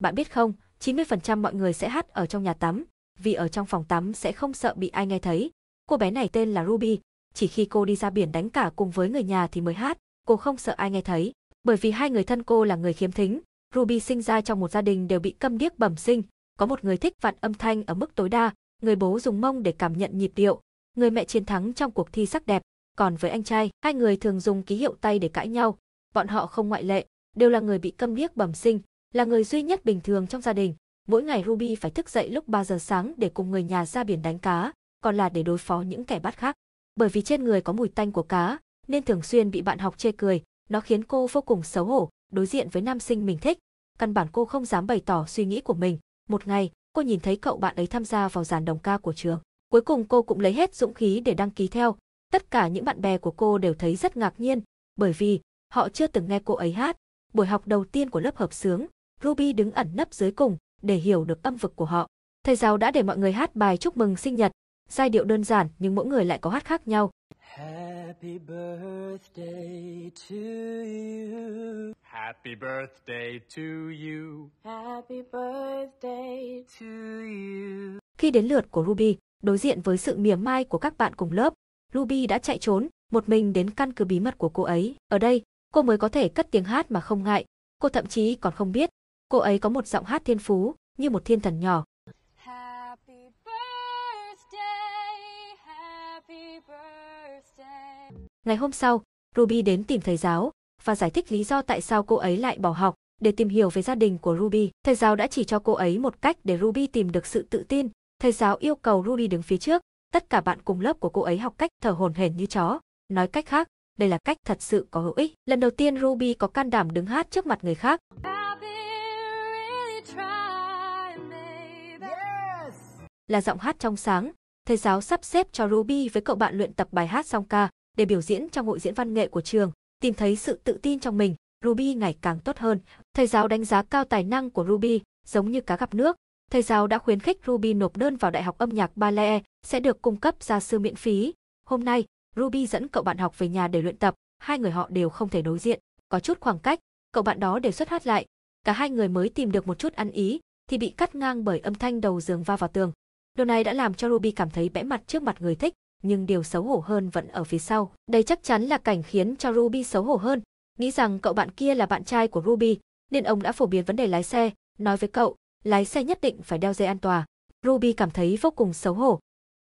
Bạn biết không, 90% mọi người sẽ hát ở trong nhà tắm, vì ở trong phòng tắm sẽ không sợ bị ai nghe thấy. Cô bé này tên là Ruby, chỉ khi cô đi ra biển đánh cả cùng với người nhà thì mới hát, cô không sợ ai nghe thấy, bởi vì hai người thân cô là người khiếm thính. Ruby sinh ra trong một gia đình đều bị câm điếc bẩm sinh, có một người thích vặn âm thanh ở mức tối đa, người bố dùng mông để cảm nhận nhịp điệu, người mẹ chiến thắng trong cuộc thi sắc đẹp, còn với anh trai, hai người thường dùng ký hiệu tay để cãi nhau. Bọn họ không ngoại lệ, đều là người bị câm điếc bẩm sinh, là người duy nhất bình thường trong gia đình, mỗi ngày Ruby phải thức dậy lúc 3 giờ sáng để cùng người nhà ra biển đánh cá, còn là để đối phó những kẻ bắt khác. Bởi vì trên người có mùi tanh của cá, nên thường xuyên bị bạn học chê cười, nó khiến cô vô cùng xấu hổ, đối diện với nam sinh mình thích. Căn bản cô không dám bày tỏ suy nghĩ của mình. Một ngày, cô nhìn thấy cậu bạn ấy tham gia vào dàn đồng ca của trường. Cuối cùng cô cũng lấy hết dũng khí để đăng ký theo. Tất cả những bạn bè của cô đều thấy rất ngạc nhiên, bởi vì họ chưa từng nghe cô ấy hát. Buổi học đầu tiên của lớp hợp sướng, Ruby đứng ẩn nấp dưới cùng để hiểu được âm vực của họ. Thầy giáo đã để mọi người hát bài chúc mừng sinh nhật, giai điệu đơn giản nhưng mỗi người lại có hát khác nhau. Happy birthday to you. Happy birthday to you. Happy birthday to you. Khi đến lượt của Ruby, đối diện với sự mỉa mai của các bạn cùng lớp, Ruby đã chạy trốn, một mình đến căn cứ bí mật của cô ấy. Ở đây, cô mới có thể cất tiếng hát mà không ngại. Cô thậm chí còn không biết Cô ấy có một giọng hát thiên phú, như một thiên thần nhỏ. Ngày hôm sau, Ruby đến tìm thầy giáo và giải thích lý do tại sao cô ấy lại bỏ học để tìm hiểu về gia đình của Ruby. Thầy giáo đã chỉ cho cô ấy một cách để Ruby tìm được sự tự tin. Thầy giáo yêu cầu Ruby đứng phía trước, tất cả bạn cùng lớp của cô ấy học cách thở hồn hển như chó. Nói cách khác, đây là cách thật sự có hữu ích. Lần đầu tiên Ruby có can đảm đứng hát trước mặt người khác. là giọng hát trong sáng. Thầy giáo sắp xếp cho Ruby với cậu bạn luyện tập bài hát song ca để biểu diễn trong hội diễn văn nghệ của trường, tìm thấy sự tự tin trong mình, Ruby ngày càng tốt hơn. Thầy giáo đánh giá cao tài năng của Ruby, giống như cá gặp nước. Thầy giáo đã khuyến khích Ruby nộp đơn vào Đại học âm nhạc Ballet, sẽ được cung cấp gia sư miễn phí. Hôm nay, Ruby dẫn cậu bạn học về nhà để luyện tập, hai người họ đều không thể đối diện, có chút khoảng cách, cậu bạn đó đề xuất hát lại. Cả hai người mới tìm được một chút ăn ý, thì bị cắt ngang bởi âm thanh đầu giường va vào tường. Điều này đã làm cho Ruby cảm thấy bẽ mặt trước mặt người thích, nhưng điều xấu hổ hơn vẫn ở phía sau. Đây chắc chắn là cảnh khiến cho Ruby xấu hổ hơn. Nghĩ rằng cậu bạn kia là bạn trai của Ruby, nên ông đã phổ biến vấn đề lái xe, nói với cậu, lái xe nhất định phải đeo dây an toàn. Ruby cảm thấy vô cùng xấu hổ.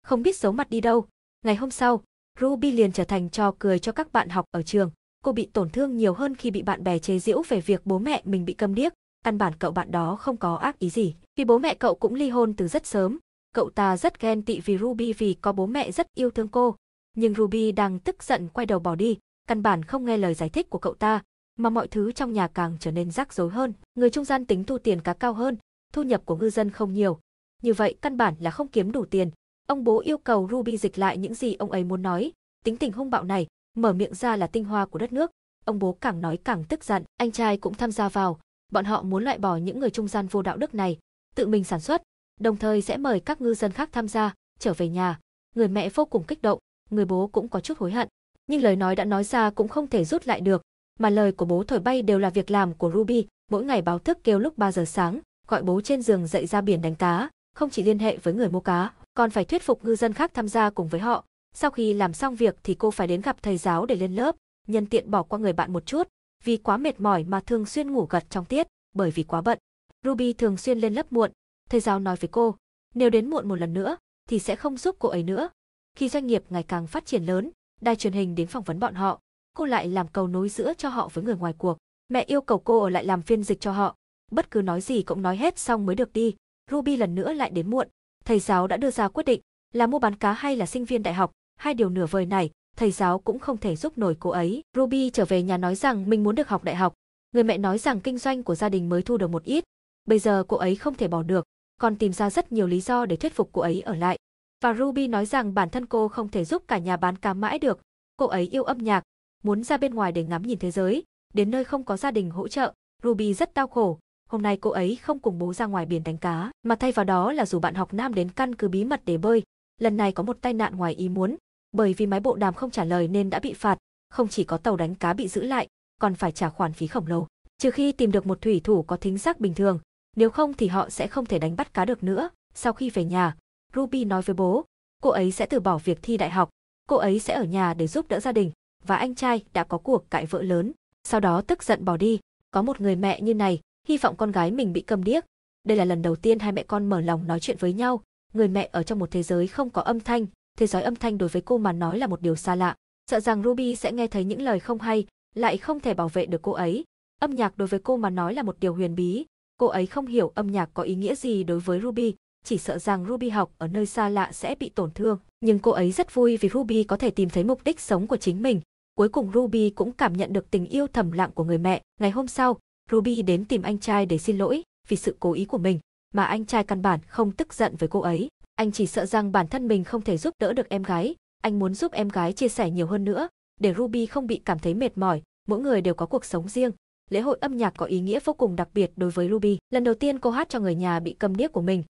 Không biết xấu mặt đi đâu. Ngày hôm sau, Ruby liền trở thành trò cười cho các bạn học ở trường. Cô bị tổn thương nhiều hơn khi bị bạn bè chế giễu về việc bố mẹ mình bị câm điếc. Căn bản cậu bạn đó không có ác ý gì. Vì bố mẹ cậu cũng ly hôn từ rất sớm, Cậu ta rất ghen tị vì Ruby vì có bố mẹ rất yêu thương cô, nhưng Ruby đang tức giận quay đầu bỏ đi, căn bản không nghe lời giải thích của cậu ta, mà mọi thứ trong nhà càng trở nên rắc rối hơn. Người trung gian tính thu tiền cá cao hơn, thu nhập của ngư dân không nhiều. Như vậy căn bản là không kiếm đủ tiền. Ông bố yêu cầu Ruby dịch lại những gì ông ấy muốn nói. Tính tình hung bạo này, mở miệng ra là tinh hoa của đất nước. Ông bố càng nói càng tức giận, anh trai cũng tham gia vào. Bọn họ muốn loại bỏ những người trung gian vô đạo đức này, tự mình sản xuất, đồng thời sẽ mời các ngư dân khác tham gia, trở về nhà. Người mẹ vô cùng kích động, người bố cũng có chút hối hận. Nhưng lời nói đã nói ra cũng không thể rút lại được, mà lời của bố thổi bay đều là việc làm của Ruby, mỗi ngày báo thức kêu lúc 3 giờ sáng, gọi bố trên giường dậy ra biển đánh cá, không chỉ liên hệ với người mua cá, còn phải thuyết phục ngư dân khác tham gia cùng với họ. Sau khi làm xong việc thì cô phải đến gặp thầy giáo để lên lớp, nhân tiện bỏ qua người bạn một chút, vì quá mệt mỏi mà thường xuyên ngủ gật trong tiết, bởi vì quá bận. Ruby thường xuyên lên lớp muộn, Thầy giáo nói với cô, nếu đến muộn một lần nữa thì sẽ không giúp cô ấy nữa. Khi doanh nghiệp ngày càng phát triển lớn, đài truyền hình đến phỏng vấn bọn họ, cô lại làm cầu nối giữa cho họ với người ngoài cuộc. Mẹ yêu cầu cô ở lại làm phiên dịch cho họ, bất cứ nói gì cũng nói hết xong mới được đi. Ruby lần nữa lại đến muộn, thầy giáo đã đưa ra quyết định là mua bán cá hay là sinh viên đại học, hai điều nửa vời này, thầy giáo cũng không thể giúp nổi cô ấy. Ruby trở về nhà nói rằng mình muốn được học đại học. Người mẹ nói rằng kinh doanh của gia đình mới thu được một ít, bây giờ cô ấy không thể bỏ được, còn tìm ra rất nhiều lý do để thuyết phục cô ấy ở lại. Và Ruby nói rằng bản thân cô không thể giúp cả nhà bán cá mãi được, cô ấy yêu âm nhạc, muốn ra bên ngoài để ngắm nhìn thế giới, đến nơi không có gia đình hỗ trợ, Ruby rất đau khổ. Hôm nay cô ấy không cùng bố ra ngoài biển đánh cá, mà thay vào đó là rủ bạn học nam đến căn cứ bí mật để bơi. Lần này có một tai nạn ngoài ý muốn, bởi vì máy bộ đàm không trả lời nên đã bị phạt, không chỉ có tàu đánh cá bị giữ lại, còn phải trả khoản phí khổng lồ. Trừ khi tìm được một thủy thủ có thính giác bình thường, nếu không thì họ sẽ không thể đánh bắt cá được nữa. Sau khi về nhà, Ruby nói với bố, cô ấy sẽ từ bỏ việc thi đại học, cô ấy sẽ ở nhà để giúp đỡ gia đình, và anh trai đã có cuộc cãi vợ lớn, sau đó tức giận bỏ đi. Có một người mẹ như này, hy vọng con gái mình bị cầm điếc. Đây là lần đầu tiên hai mẹ con mở lòng nói chuyện với nhau, người mẹ ở trong một thế giới không có âm thanh, thế giới âm thanh đối với cô mà nói là một điều xa lạ. Sợ rằng Ruby sẽ nghe thấy những lời không hay, lại không thể bảo vệ được cô ấy. Âm nhạc đối với cô mà nói là một điều huyền bí, Cô ấy không hiểu âm nhạc có ý nghĩa gì đối với Ruby, chỉ sợ rằng Ruby học ở nơi xa lạ sẽ bị tổn thương. Nhưng cô ấy rất vui vì Ruby có thể tìm thấy mục đích sống của chính mình. Cuối cùng Ruby cũng cảm nhận được tình yêu thầm lặng của người mẹ. Ngày hôm sau, Ruby đến tìm anh trai để xin lỗi vì sự cố ý của mình, mà anh trai căn bản không tức giận với cô ấy. Anh chỉ sợ rằng bản thân mình không thể giúp đỡ được em gái, anh muốn giúp em gái chia sẻ nhiều hơn nữa, để Ruby không bị cảm thấy mệt mỏi, mỗi người đều có cuộc sống riêng, lễ hội âm nhạc có ý nghĩa vô cùng đặc biệt đối với Ruby. Lần đầu tiên cô hát cho người nhà bị cầm điếc của mình.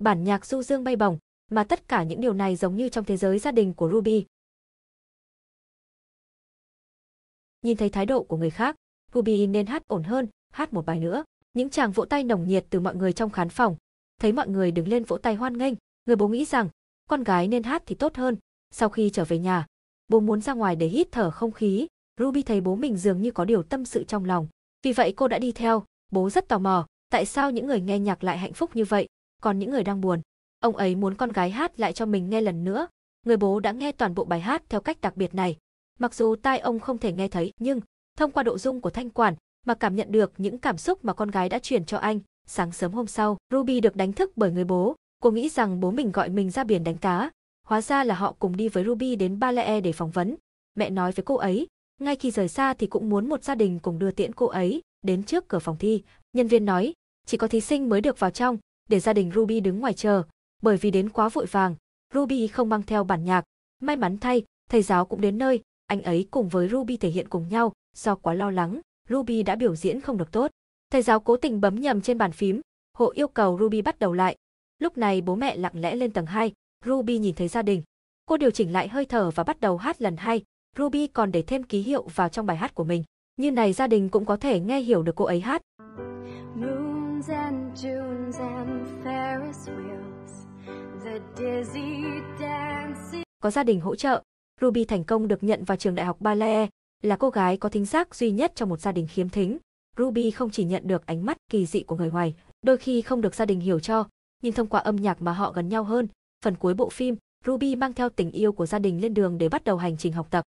Bản nhạc du dương bay bổng, mà tất cả những điều này giống như trong thế giới gia đình của Ruby. Nhìn thấy thái độ của người khác, Ruby nên hát ổn hơn, hát một bài nữa. Những chàng vỗ tay nồng nhiệt từ mọi người trong khán phòng. Thấy mọi người đứng lên vỗ tay hoan nghênh, người bố nghĩ rằng con gái nên hát thì tốt hơn. Sau khi trở về nhà, bố muốn ra ngoài để hít thở không khí, Ruby thấy bố mình dường như có điều tâm sự trong lòng. Vì vậy cô đã đi theo, bố rất tò mò, tại sao những người nghe nhạc lại hạnh phúc như vậy, còn những người đang buồn. Ông ấy muốn con gái hát lại cho mình nghe lần nữa. Người bố đã nghe toàn bộ bài hát theo cách đặc biệt này. Mặc dù tai ông không thể nghe thấy, nhưng thông qua độ dung của thanh quản mà cảm nhận được những cảm xúc mà con gái đã truyền cho anh. Sáng sớm hôm sau, Ruby được đánh thức bởi người bố. Cô nghĩ rằng bố mình gọi mình ra biển đánh cá, hóa ra là họ cùng đi với Ruby đến Balae để phỏng vấn. Mẹ nói với cô ấy, ngay khi rời xa thì cũng muốn một gia đình cùng đưa tiễn cô ấy đến trước cửa phòng thi. Nhân viên nói, chỉ có thí sinh mới được vào trong, để gia đình Ruby đứng ngoài chờ, bởi vì đến quá vội vàng, Ruby không mang theo bản nhạc. May mắn thay, thầy giáo cũng đến nơi, anh ấy cùng với Ruby thể hiện cùng nhau, do quá lo lắng, Ruby đã biểu diễn không được tốt. Thầy giáo cố tình bấm nhầm trên bàn phím, hộ yêu cầu Ruby bắt đầu lại. Lúc này bố mẹ lặng lẽ lên tầng 2, Ruby nhìn thấy gia đình. Cô điều chỉnh lại hơi thở và bắt đầu hát lần hai, Ruby còn để thêm ký hiệu vào trong bài hát của mình. Như này gia đình cũng có thể nghe hiểu được cô ấy hát. Moons and Junes and Ferris wheels, the dizzy dancing. Có gia đình hỗ trợ, Ruby thành công được nhận vào trường đại học ballet, là cô gái có thính giác duy nhất trong một gia đình khiếm thính. Ruby không chỉ nhận được ánh mắt kỳ dị của người ngoài, đôi khi không được gia đình hiểu cho, nhưng thông qua âm nhạc mà họ gần nhau hơn, Phần cuối bộ phim, Ruby mang theo tình yêu của gia đình lên đường để bắt đầu hành trình học tập.